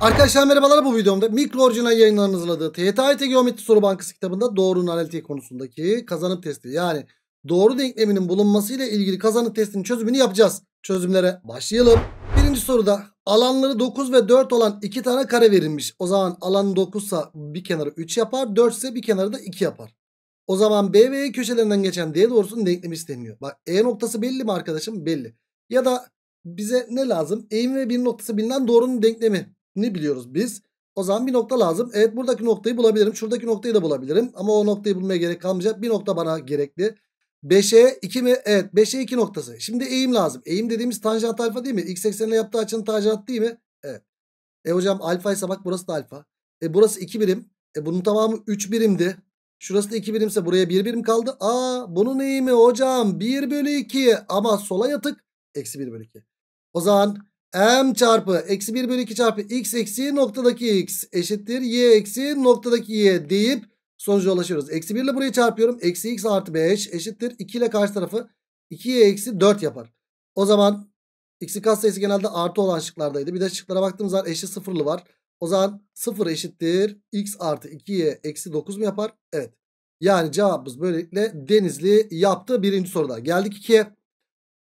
Arkadaşlar merhabalar bu videomda mikro orijinal yayınlarını hazırladığı TYT Geometri Soru Bankası kitabında doğrunun analitiği konusundaki kazanım testi yani doğru denkleminin bulunması ile ilgili kazanım testinin çözümünü yapacağız. Çözümlere başlayalım. Birinci soruda alanları 9 ve 4 olan iki tane kare verilmiş. O zaman alan 9 ise bir kenarı 3 yapar 4 ise bir kenarı da 2 yapar. O zaman B ve E köşelerinden geçen D doğrusunun denklemi isteniyor. Bak E noktası belli mi arkadaşım? Belli. Ya da bize ne lazım? Eğim ve bir noktası bilinen doğrunun denklemi ne biliyoruz biz? O zaman bir nokta lazım. Evet buradaki noktayı bulabilirim. Şuradaki noktayı da bulabilirim. Ama o noktayı bulmaya gerek kalmayacak. Bir nokta bana gerekli. 5'e 2 mi? Evet 5'e 2 noktası. Şimdi eğim lazım. Eğim dediğimiz tanjant alfa değil mi? X eksenine yaptığı açının tanjant değil mi? Evet. E hocam alfa ise bak burası da alfa. E burası 2 birim. E bunun tamamı 3 birimdi. Şurası da 2 birimse buraya 1 birim kaldı. Aa bunun eğimi hocam 1 bölü 2 ama sola yatık. Eksi 1 bölü 2. O zaman m çarpı eksi 1 bölü 2 çarpı x eksi noktadaki x eşittir y eksi noktadaki y deyip sonuca ulaşıyoruz. Eksi 1 ile burayı çarpıyorum. Eksi x artı 5 eşittir 2 ile karşı tarafı 2y eksi 4 yapar. O zaman x'in katsayısı genelde artı olan şıklardaydı. Bir de şıklara baktığımız zaman eşit sıfırlı var. O zaman 0 eşittir x artı 2y eksi 9 mu yapar? Evet. Yani cevabımız böylelikle Denizli yaptı birinci soruda. Geldik 2'ye.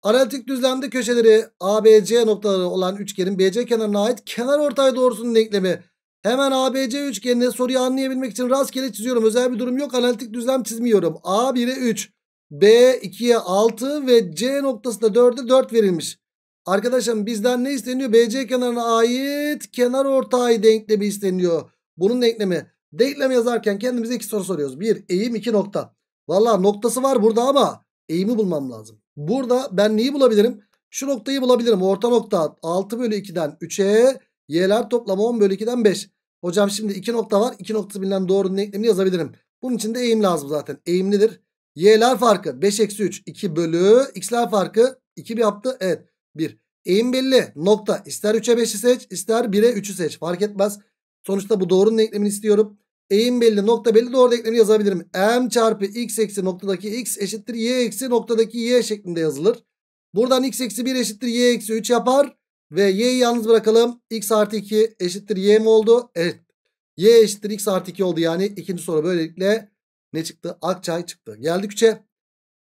Analitik düzlemde köşeleri ABC noktaları olan üçgenin BC kenarına ait kenar ortay doğrusunun denklemi. Hemen ABC üçgenine soruyu anlayabilmek için rastgele çiziyorum. Özel bir durum yok. Analitik düzlem çizmiyorum. A1'e 3, B2'ye 6 ve C noktasında da 4'e 4 verilmiş. Arkadaşım bizden ne isteniyor? BC kenarına ait kenar ortay denklemi isteniyor. Bunun denklemi. Denklem yazarken kendimize iki soru soruyoruz. Bir, eğim iki nokta. Valla noktası var burada ama eğimi bulmam lazım. Burada ben neyi bulabilirim? Şu noktayı bulabilirim. Orta nokta 6 bölü 2'den 3'e. Y'ler toplamı 10 bölü 2'den 5. Hocam şimdi 2 nokta var. 2 noktası bilinen doğrunun denklemini yazabilirim. Bunun için de eğim lazım zaten. Eğimlidir. Y'ler farkı 5 eksi 3 2 bölü x'ler farkı 2 bir yaptı. Evet 1. Eğim belli nokta. İster 3'e 5'i seç ister 1'e 3'ü seç. Fark etmez. Sonuçta bu doğru denklemini istiyorum. Eğim belli nokta belli doğru denklemi yazabilirim. M çarpı x eksi noktadaki x eşittir y eksi noktadaki y şeklinde yazılır. Buradan x eksi 1 eşittir y eksi 3 yapar. Ve y'yi yalnız bırakalım. x artı 2 eşittir y mi oldu? Evet. y eşittir x artı 2 oldu yani. ikinci soru böylelikle ne çıktı? Akçay çıktı. Geldik 3'e.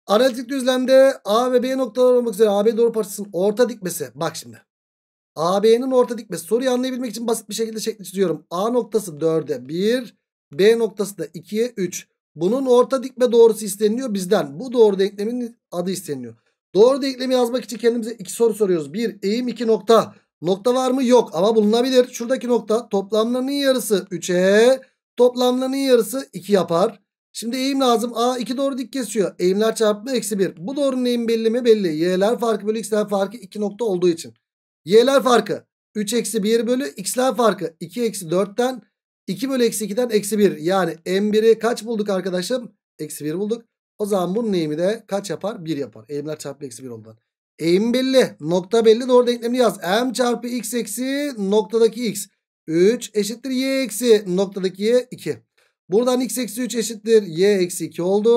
Analitik düzlemde A ve B noktalar olmak üzere AB doğru parçasının orta dikmesi. Bak şimdi. AB'nin orta dikmesi. Soruyu anlayabilmek için basit bir şekilde şekli çiziyorum. A noktası 4'e 1. B noktası da 2'ye 3. Bunun orta dikme doğrusu isteniliyor bizden. Bu doğru denklemin adı isteniyor. Doğru denklemi yazmak için kendimize iki soru soruyoruz. Bir eğim iki nokta. Nokta var mı? Yok ama bulunabilir. Şuradaki nokta toplamlarının yarısı 3'e toplamlarının yarısı 2 yapar. Şimdi eğim lazım. A 2 doğru dik kesiyor. Eğimler çarpımı eksi 1. Bu doğrunun eğim belli mi? Belli. Y'ler farkı bölü x'ler farkı 2 nokta olduğu için. Y'ler farkı 3 eksi 1 bölü x'ler farkı 2 eksi 4'ten 2 bölü eksi 2'den eksi 1. Yani M1'i kaç bulduk arkadaşım? Eksi 1 bulduk. O zaman bunun eğimi de kaç yapar? 1 yapar. Eğimler çarpı eksi 1 oldu. Eğim belli. Nokta belli. Doğru denklemini yaz. M çarpı x eksi noktadaki x. 3 eşittir y eksi noktadaki y 2. Buradan x eksi 3 eşittir y eksi 2 oldu.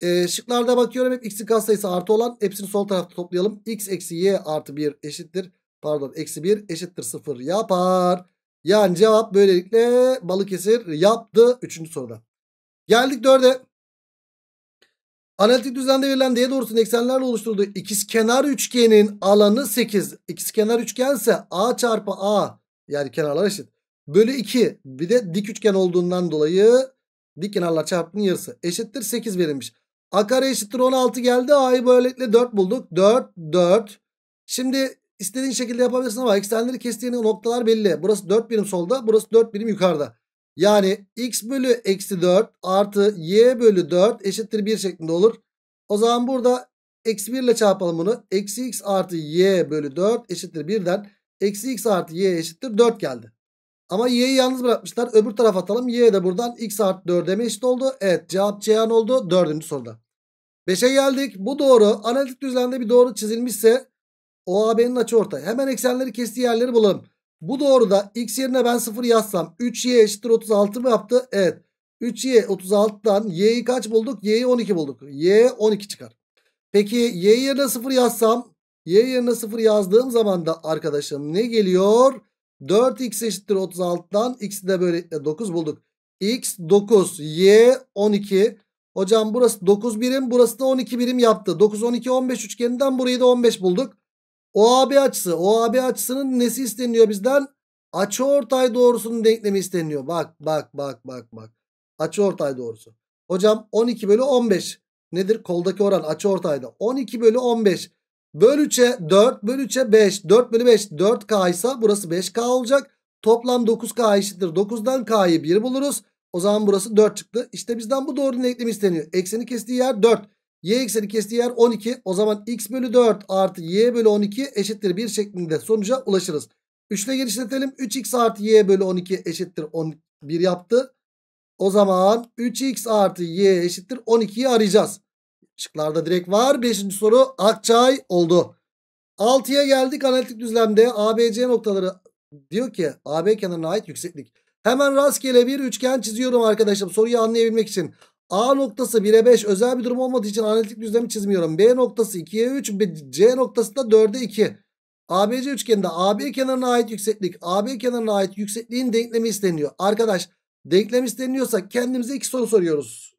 Ee, şıklarda bakıyorum hep x'in katsayısı artı olan hepsini sol tarafta toplayalım. x eksi y artı 1 eşittir pardon eksi 1 eşittir 0 yapar. Yani cevap böylelikle Balıkesir yaptı 3. soruda. Geldik 4'e. Analitik düzende verilen D doğrusunun eksenlerle oluşturulduğu ikizkenar üçgenin alanı 8. İkizkenar üçgen ise A çarpı A yani kenarlar eşit. Bölü 2 bir de dik üçgen olduğundan dolayı dik kenarlar çarpımının yarısı eşittir 8 verilmiş. A kare eşittir 16 geldi. A'yı böylelikle 4 bulduk. 4 4. Şimdi İstediğin şekilde yapabilirsin ama eksenleri kestiğin noktalar belli. Burası 4 birim solda burası 4 birim yukarıda. Yani x bölü eksi 4 artı y bölü 4 eşittir 1 şeklinde olur. O zaman burada eksi 1 ile çarpalım bunu. Eksi x artı y bölü 4 eşittir 1'den. Eksi x artı y eşittir 4 geldi. Ama y'yi yalnız bırakmışlar. Öbür tarafa atalım. y de buradan x artı 4'e mi eşit oldu? Evet cevap Ceyhan oldu. Dördüncü soruda. 5'e geldik. Bu doğru. Analitik düzlemde bir doğru çizilmişse OAB'nin açıortayı. Hemen eksenleri kestiği yerleri bulalım. Bu doğruda x yerine ben 0 yazsam 3y eşittir 36 mı yaptı? Evet. 3y 36'dan y'yi kaç bulduk? y'yi 12 bulduk. y 12 çıkar. Peki y yerine 0 yazsam y yerine 0 yazdığım zaman da arkadaşım ne geliyor? 4x eşittir 36'dan x'i de böyle 9 bulduk. x 9 y 12 Hocam burası 9 birim burası da 12 birim yaptı. 9 12 15 üçgeninden burayı da 15 bulduk. OAB açısı. OAB açısının nesi isteniyor bizden? Açıortay doğrusunun denklemi isteniyor. Bak bak bak bak bak. Açıortay doğrusu. Hocam 12 bölü 15. Nedir? Koldaki oran açıortayda. 12 bölü 15. Bölü 3'e 4 bölü 3'e 5. 4 bölü 5 4K ise burası 5K olacak. Toplam 9K eşittir. 9'dan K'yı 1 buluruz. O zaman burası 4 çıktı. İşte bizden bu doğru denklemi isteniyor. Ekseni kestiği yer 4. Y ekseni kestiği yer 12. O zaman x bölü 4 artı y bölü 12 eşittir 1 şeklinde sonuca ulaşırız. 3 ile genişletelim. 3x artı y bölü 12 eşittir 11 yaptı. O zaman 3x artı y eşittir 12'yi arayacağız. Şıklarda direkt var. 5. soru Akçay oldu. 6'ya geldik analitik düzlemde ABC noktaları diyor ki AB kenarına ait yükseklik. Hemen rastgele bir üçgen çiziyorum arkadaşım soruyu anlayabilmek için. A noktası 1'e 5 özel bir durum olmadığı için analitik düzlemi çizmiyorum. B noktası 2'ye 3, C noktası da 4'e 2. ABC üçgeninde AB kenarına ait yükseklik, AB kenarına ait yüksekliğin denklemi isteniyor. Arkadaş denklem isteniyorsa kendimize iki soru soruyoruz.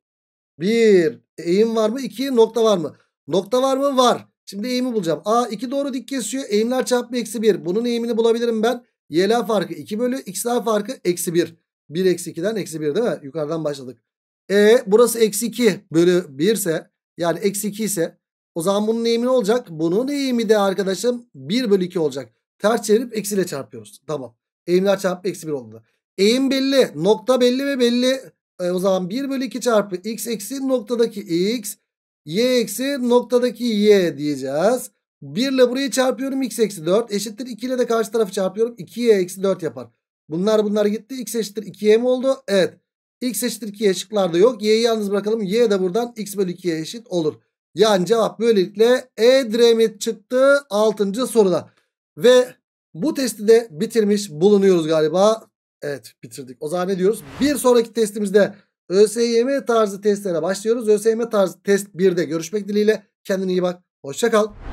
1. Eğim var mı? 2. Nokta var mı? Nokta var mı? Var. Şimdi eğimi bulacağım. A 2 doğru dik kesiyor. Eğimler çarpımı eksi 1. Bunun eğimini bulabilirim ben. Y'ler farkı 2 bölü. X'ler farkı eksi 1. 1 eksi 2'den eksi 1 değil mi? Yukarıdan başladık. E burası eksi 2 bölü 1 ise yani eksi 2 ise o zaman bunun eğimi ne olacak? Bunun eğimi de arkadaşım 1 bölü 2 olacak. Ters çevirip eksiyle çarpıyoruz. Tamam. Eğimler çarpıp eksi 1 oldu. Eğim belli. Nokta belli ve belli. E, o zaman 1 bölü 2 çarpı x eksi noktadaki x y eksi noktadaki y diyeceğiz. 1 ile burayı çarpıyorum x eksi 4 eşittir 2 ile de karşı tarafı çarpıyorum 2y eksi 4 yapar. Bunlar bunlar gitti x eşittir 2y mi oldu? Evet. X eşittir 2'ye eşitlerde yok. Y'yi yalnız bırakalım. Y de buradan x bölü 2'ye eşit olur. Yani cevap böylelikle E-Dremet çıktı 6. soruda. Ve bu testi de bitirmiş bulunuyoruz galiba. Evet bitirdik. O zaman ne diyoruz? Bir sonraki testimizde ÖSYM tarzı testlere başlıyoruz. ÖSYM tarzı test 1'de görüşmek dileğiyle. Kendine iyi bak. Hoşçakal. kal.